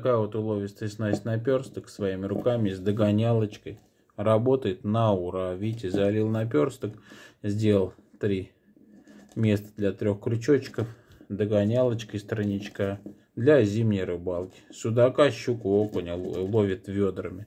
Такая вот уловистый снасть наперсток своими руками с догонялочкой. Работает на ура. Видите, залил наперсток, сделал три места для трех крючочков, догонялочкой страничка для зимней рыбалки. Судака, щуку, окуня ловит ведрами.